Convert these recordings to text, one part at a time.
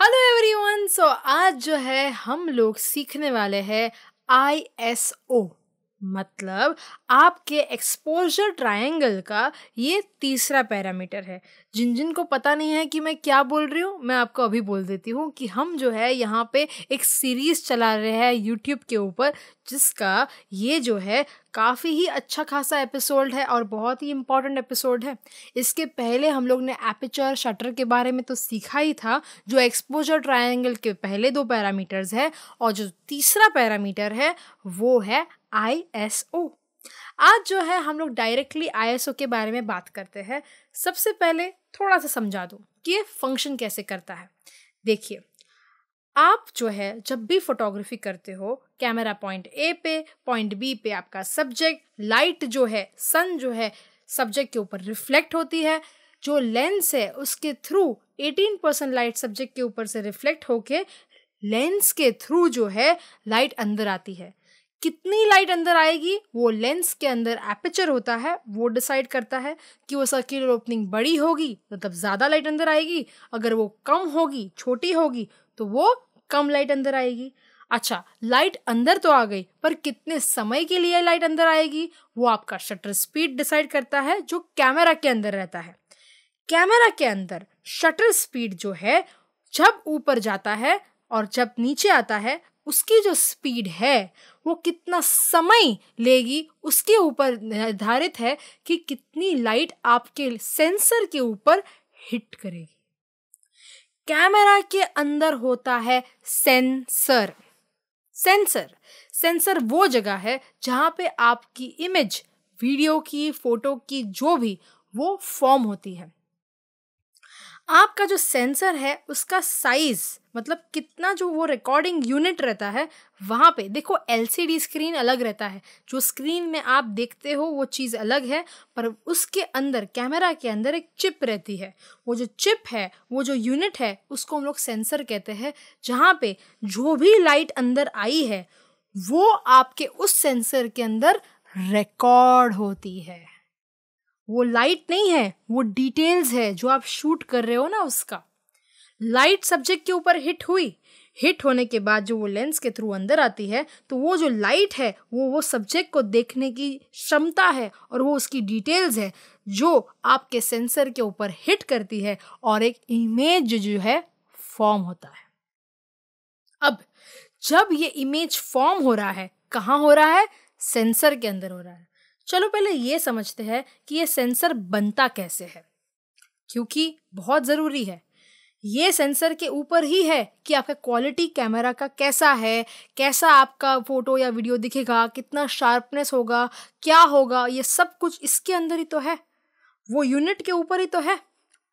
Hello everyone so आज जो है हम लोग सीखने वाले हैं आई एस ओ मतलब आपके एक्सपोजर ट्रायंगल का ये तीसरा पैरामीटर है जिन जिन को पता नहीं है कि मैं क्या बोल रही हूँ मैं आपको अभी बोल देती हूँ कि हम जो है यहाँ पे एक सीरीज़ चला रहे हैं यूट्यूब के ऊपर जिसका ये जो है काफ़ी ही अच्छा खासा एपिसोड है और बहुत ही इम्पॉर्टेंट एपिसोड है इसके पहले हम लोग ने एपिचर शटर के बारे में तो सीखा ही था जो एक्सपोजर ट्रायंगल के पहले दो पैरामीटर्स है और जो तीसरा पैरामीटर है वो है आई एस ओ आज जो है हम लोग डायरेक्टली आई एस ओ के बारे में बात करते हैं सबसे पहले थोड़ा सा समझा दूँ कि ये फंक्शन कैसे करता है देखिए आप जो है जब भी फोटोग्राफी करते हो कैमरा पॉइंट ए पे पॉइंट बी पे आपका सब्जेक्ट लाइट जो है सन जो है सब्जेक्ट के ऊपर रिफ्लेक्ट होती है जो लेंस है उसके थ्रू 18 परसेंट लाइट सब्जेक्ट के ऊपर से रिफ्लेक्ट होके लेंस के थ्रू जो है लाइट अंदर आती है कितनी लाइट अंदर आएगी वो लेंस के अंदर एपेचर होता है वो डिसाइड करता है कि वो सर्क्यूलर ओपनिंग बड़ी होगी तो तब ज़्यादा लाइट अंदर आएगी अगर वो कम होगी छोटी होगी तो वो कम लाइट अंदर आएगी अच्छा लाइट अंदर तो आ गई पर कितने समय के लिए लाइट अंदर आएगी वो आपका शटर स्पीड डिसाइड करता है जो कैमरा के अंदर रहता है कैमरा के अंदर शटर स्पीड जो है जब ऊपर जाता है और जब नीचे आता है उसकी जो स्पीड है वो कितना समय लेगी उसके ऊपर निर्धारित है कि कितनी लाइट आपके सेंसर के ऊपर हिट करेगी कैमरा के अंदर होता है सेंसर सेंसर सेंसर वो जगह है जहाँ पे आपकी इमेज वीडियो की फोटो की जो भी वो फॉर्म होती है आपका जो सेंसर है उसका साइज मतलब कितना जो वो रिकॉर्डिंग यूनिट रहता है वहाँ पे देखो एलसीडी स्क्रीन अलग रहता है जो स्क्रीन में आप देखते हो वो चीज़ अलग है पर उसके अंदर कैमरा के अंदर एक चिप रहती है वो जो चिप है वो जो यूनिट है उसको हम लोग सेंसर कहते हैं जहाँ पे जो भी लाइट अंदर आई है वो आपके उस सेंसर के अंदर रिकॉर्ड होती है वो लाइट नहीं है वो डिटेल्स है जो आप शूट कर रहे हो ना उसका लाइट सब्जेक्ट के ऊपर हिट हुई हिट होने के बाद जो वो लेंस के थ्रू अंदर आती है तो वो जो लाइट है वो वो सब्जेक्ट को देखने की क्षमता है और वो उसकी डिटेल्स है जो आपके सेंसर के ऊपर हिट करती है और एक इमेज जो है फॉर्म होता है अब जब ये इमेज फॉर्म हो रहा है कहाँ हो रहा है सेंसर के अंदर हो रहा है चलो पहले ये समझते हैं कि ये सेंसर बनता कैसे है क्योंकि बहुत ज़रूरी है ये सेंसर के ऊपर ही है कि आपका क्वालिटी कैमरा का कैसा है कैसा आपका फ़ोटो या वीडियो दिखेगा कितना शार्पनेस होगा क्या होगा ये सब कुछ इसके अंदर ही तो है वो यूनिट के ऊपर ही तो है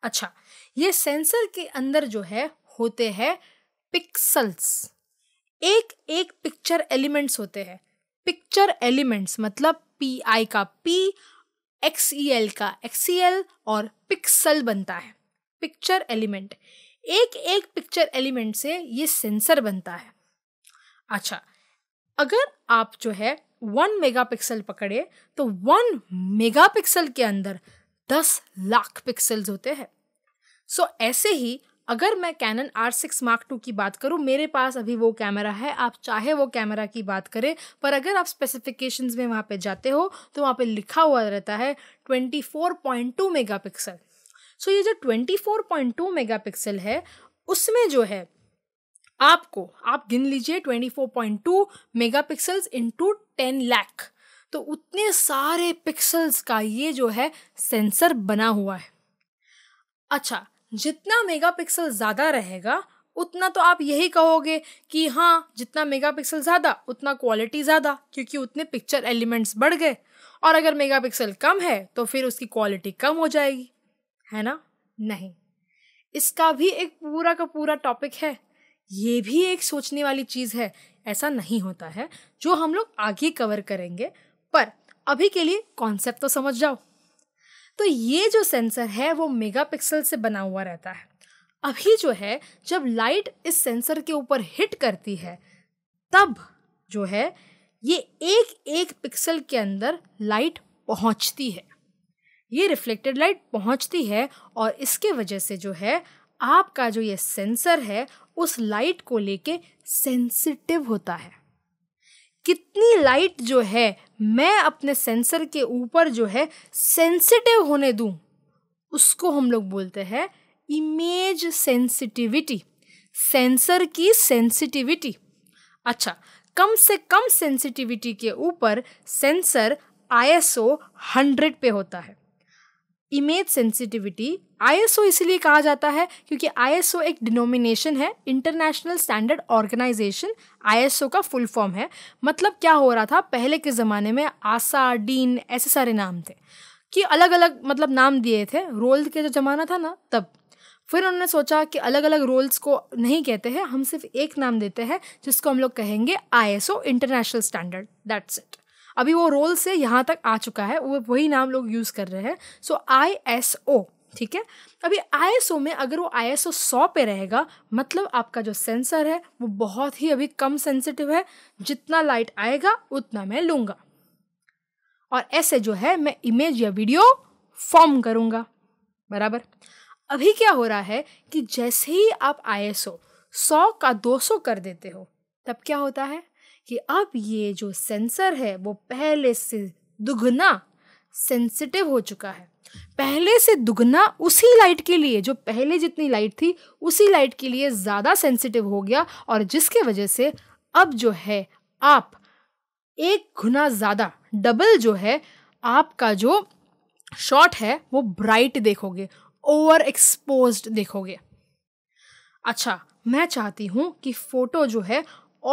अच्छा ये सेंसर के अंदर जो है होते हैं पिक्सल्स एक एक पिक्चर एलिमेंट्स होते हैं पिक्चर एलिमेंट्स मतलब पी आई का पी एक्स ई एल का एक्स ई एल और पिक्सल बनता है पिक्चर एलिमेंट एक एक पिक्चर एलिमेंट से ये सेंसर बनता है अच्छा अगर आप जो है वन मेगापिक्सल पकड़े तो वन मेगापिक्सल के अंदर दस लाख पिक्सल्स होते हैं सो so, ऐसे ही अगर मैं Canon R six mark two की बात करूँ मेरे पास अभी वो कैमरा है आप चाहे वो कैमरा की बात करें पर अगर आप स्पेसिफिकेशंस में वहाँ पे जाते हो तो वहाँ पे लिखा हुआ रहता है twenty four point two megapixel so ये जो twenty four point two megapixel है उसमें जो है आपको आप गिन लीजिए twenty four point two megapixels into ten lakh तो उतने सारे पिक्सल्स का ये जो है सेंसर बना हुआ है अच्छा जितना मेगापिक्सल ज़्यादा रहेगा उतना तो आप यही कहोगे कि हाँ जितना मेगापिक्सल ज़्यादा उतना क्वालिटी ज़्यादा क्योंकि उतने पिक्चर एलिमेंट्स बढ़ गए और अगर मेगापिक्सल कम है तो फिर उसकी क्वालिटी कम हो जाएगी है ना नहीं इसका भी एक पूरा का पूरा टॉपिक है ये भी एक सोचने वाली चीज़ है ऐसा नहीं होता है जो हम लोग आगे कवर करेंगे पर अभी के लिए कॉन्सेप्ट तो समझ जाओ तो ये जो सेंसर है वो मेगापिक्सल से बना हुआ रहता है अभी जो है जब लाइट इस सेंसर के ऊपर हिट करती है तब जो है ये एक एक पिक्सल के अंदर लाइट पहुंचती है ये रिफ्लेक्टेड लाइट पहुंचती है और इसके वजह से जो है आपका जो ये सेंसर है उस लाइट को लेके सेंसिटिव होता है कितनी लाइट जो है मैं अपने सेंसर के ऊपर जो है सेंसिटिव होने दूं उसको हम लोग बोलते हैं इमेज सेंसिटिविटी सेंसर की सेंसिटिविटी अच्छा कम से कम सेंसिटिविटी के ऊपर सेंसर आईएसओ 100 पे होता है इमेज सेंसिटिविटी आईएसओ इसीलिए कहा जाता है क्योंकि आईएसओ एक डिनोमिनेशन है इंटरनेशनल स्टैंडर्ड ऑर्गेनाइजेशन आईएसओ का फुल फॉर्म है मतलब क्या हो रहा था पहले के ज़माने में आशा डीन ऐसे सारे नाम थे कि अलग अलग मतलब नाम दिए थे रोल के जो ज़माना था ना तब फिर उन्होंने सोचा कि अलग अलग रोल्स को नहीं कहते हैं हम सिर्फ एक नाम देते हैं जिसको हम लोग कहेंगे ओ इंटरनेशनल स्टैंडर्ड दैट्स इट अभी वो रोल से यहाँ तक आ चुका है वो वही नाम लोग यूज़ कर रहे हैं सो आई एस ओ ठीक है अभी आई एस ओ में अगर वो आई एस ओ सौ पे रहेगा मतलब आपका जो सेंसर है वो बहुत ही अभी कम सेंसिटिव है जितना लाइट आएगा उतना मैं लूँगा और ऐसे जो है मैं इमेज या वीडियो फॉर्म करूँगा बराबर अभी क्या हो रहा है कि जैसे ही आप आई एस ओ सौ का दो सौ कर देते हो तब क्या होता है कि अब ये जो सेंसर है वो पहले से दुगना सेंसिटिव हो चुका है पहले से दुगना उसी लाइट के लिए जो पहले जितनी लाइट थी उसी लाइट के लिए ज़्यादा सेंसिटिव हो गया और जिसके वजह से अब जो है आप एक गुना ज़्यादा डबल जो है आपका जो शॉट है वो ब्राइट देखोगे ओवर एक्सपोज देखोगे अच्छा मैं चाहती हूँ कि फ़ोटो जो है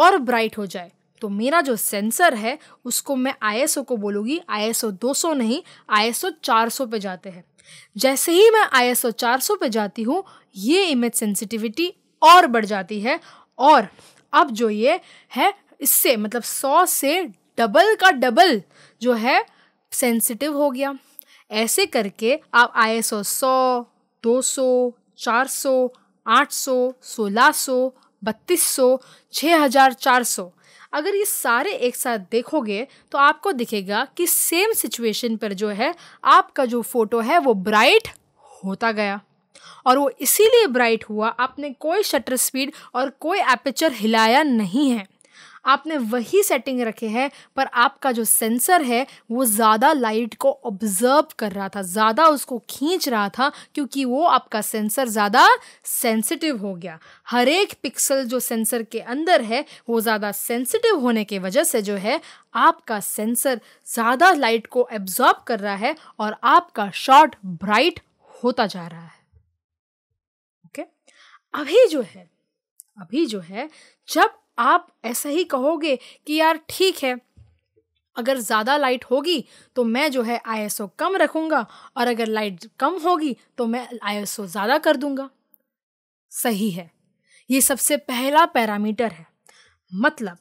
और ब्राइट हो जाए तो मेरा जो सेंसर है उसको मैं आई को बोलूँगी आई 200 नहीं आई 400 पे जाते हैं जैसे ही मैं आईएसओ 400 पे जाती हूँ ये इमेज सेंसिटिविटी और बढ़ जाती है और अब जो ये है इससे मतलब 100 से डबल का डबल जो है सेंसिटिव हो गया ऐसे करके आप आई एस ओ सौ दो सौ चार सौ आठ सौ सोलह सौ बत्तीस सौ छः हज़ार चार सौ अगर ये सारे एक साथ देखोगे तो आपको दिखेगा कि सेम सिचुएशन पर जो है आपका जो फोटो है वो ब्राइट होता गया और वो इसीलिए ब्राइट हुआ आपने कोई शटर स्पीड और कोई एपेचर हिलाया नहीं है आपने वही सेटिंग रखे है पर आपका जो सेंसर है वो ज़्यादा लाइट को ऑब्जर्व कर रहा था ज़्यादा उसको खींच रहा था क्योंकि वो आपका सेंसर ज़्यादा सेंसिटिव हो गया हर एक पिक्सल जो सेंसर के अंदर है वो ज़्यादा सेंसिटिव होने की वजह से जो है आपका सेंसर ज़्यादा लाइट को एब्जॉर्ब कर रहा है और आपका शॉट ब्राइट होता जा रहा है ओके okay? अभी जो है अभी जो है जब आप ऐसा ही कहोगे कि यार ठीक है अगर ज़्यादा लाइट होगी तो मैं जो है आई कम रखूँगा और अगर लाइट कम होगी तो मैं आई ज़्यादा कर दूँगा सही है ये सबसे पहला पैरामीटर है मतलब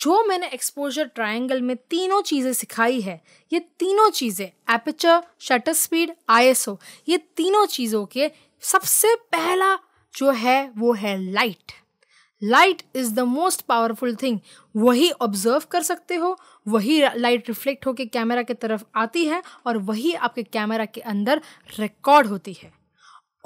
जो मैंने एक्सपोजर ट्रायंगल में तीनों चीज़ें सिखाई है ये तीनों चीज़ें एपिचर शटर स्पीड आई ये तीनों चीज़ों के सबसे पहला जो है वो है light light is the most powerful thing वही ऑब्जर्व कर सकते हो वही लाइट रिफ्लेक्ट होकर कैमरा के तरफ आती है और वही आपके कैमरा के अंदर रिकॉर्ड होती है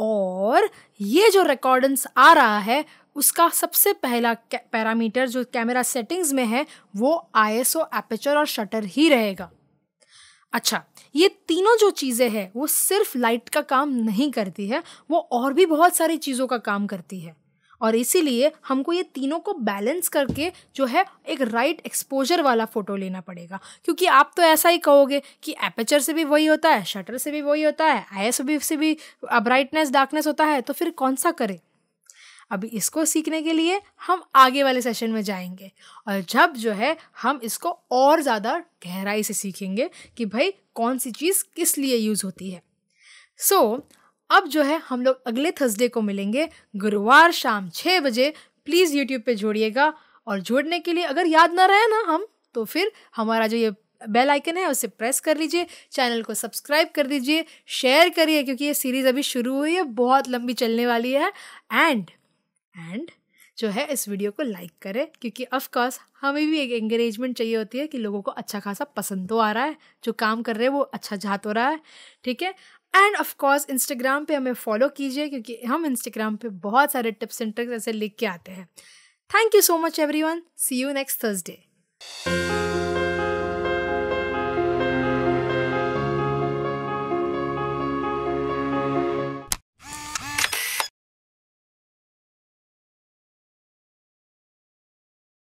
और ये जो रिकॉर्डेंस आ रहा है उसका सबसे पहला पैरामीटर जो कैमरा सेटिंग्स में है वो आई एस ओ एपेचर और शटर ही रहेगा अच्छा ये तीनों जो चीज़ें हैं वो सिर्फ लाइट का काम नहीं करती है वो और भी बहुत सारी चीज़ों का काम करती है और इसीलिए हमको ये तीनों को बैलेंस करके जो है एक राइट एक्सपोजर वाला फ़ोटो लेना पड़ेगा क्योंकि आप तो ऐसा ही कहोगे कि एपेचर से भी वही होता है शटर से भी वही होता है आई एस से भी ब्राइटनेस डार्कनेस होता है तो फिर कौन सा करें अब इसको सीखने के लिए हम आगे वाले सेशन में जाएंगे और जब जो है हम इसको और ज़्यादा गहराई से सीखेंगे कि भाई कौन सी चीज़ किस लिए यूज़ होती है सो so, अब जो है हम लोग अगले थर्सडे को मिलेंगे गुरुवार शाम छः बजे प्लीज़ यूट्यूब पे जोड़िएगा और जोड़ने के लिए अगर याद ना रहे ना हम तो फिर हमारा जो ये बेल आइकन है उसे प्रेस कर लीजिए चैनल को सब्सक्राइब कर दीजिए शेयर करिए क्योंकि ये सीरीज़ अभी शुरू हुई है बहुत लंबी चलने वाली है एंड एंड जो है इस वीडियो को लाइक करें क्योंकि ऑफकोर्स हमें भी एक एंगेजमेंट चाहिए होती है कि लोगों को अच्छा खासा पसंद तो आ रहा है जो काम कर रहे हैं वो अच्छा जात हो रहा है ठीक है एंड ऑफ कोर्स इंस्टाग्राम पे हमें फॉलो कीजिए क्योंकि हम इंस्टाग्राम पे बहुत सारे टिप्स एंड ट्रिक्स ऐसे लिख के आते हैं thank you so much everyone see you next Thursday